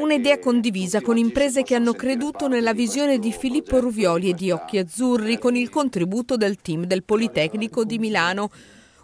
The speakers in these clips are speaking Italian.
Un'idea condivisa con imprese che hanno creduto nella visione di Filippo Ruvioli e di Occhi Azzurri con il contributo del team del Politecnico di Milano.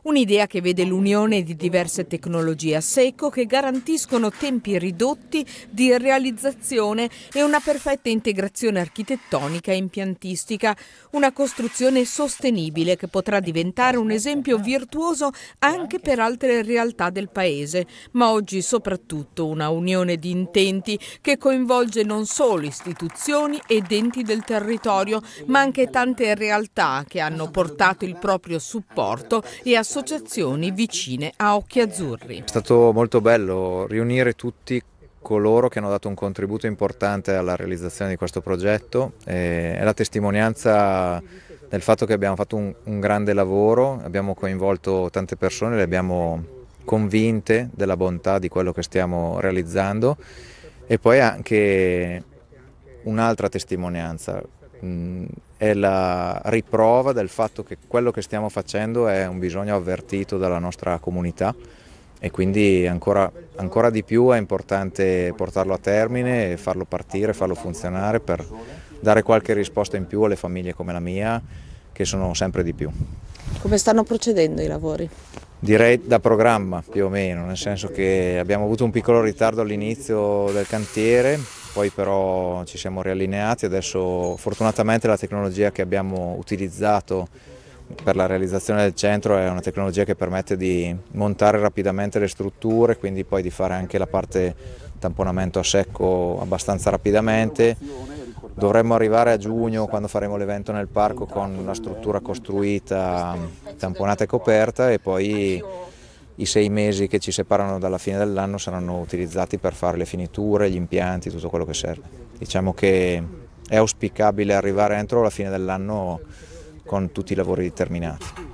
Un'idea che vede l'unione di diverse tecnologie a secco che garantiscono tempi ridotti di realizzazione e una perfetta integrazione architettonica e impiantistica, una costruzione sostenibile che potrà diventare un esempio virtuoso anche per altre realtà del Paese, ma oggi soprattutto una unione di intenti che coinvolge non solo istituzioni ed enti del territorio, ma anche tante realtà che hanno portato il proprio supporto e a associazioni vicine a Occhi Azzurri. È stato molto bello riunire tutti coloro che hanno dato un contributo importante alla realizzazione di questo progetto è la testimonianza del fatto che abbiamo fatto un, un grande lavoro, abbiamo coinvolto tante persone, le abbiamo convinte della bontà di quello che stiamo realizzando e poi anche un'altra testimonianza, Mm, è la riprova del fatto che quello che stiamo facendo è un bisogno avvertito dalla nostra comunità e quindi ancora, ancora di più è importante portarlo a termine e farlo partire, farlo funzionare per dare qualche risposta in più alle famiglie come la mia che sono sempre di più. Come stanno procedendo i lavori? Direi da programma più o meno, nel senso che abbiamo avuto un piccolo ritardo all'inizio del cantiere, poi però ci siamo riallineati, adesso fortunatamente la tecnologia che abbiamo utilizzato per la realizzazione del centro è una tecnologia che permette di montare rapidamente le strutture, quindi poi di fare anche la parte tamponamento a secco abbastanza rapidamente. Dovremmo arrivare a giugno quando faremo l'evento nel parco con la struttura costruita, tamponata e coperta e poi i sei mesi che ci separano dalla fine dell'anno saranno utilizzati per fare le finiture, gli impianti, tutto quello che serve. Diciamo che è auspicabile arrivare entro la fine dell'anno con tutti i lavori terminati.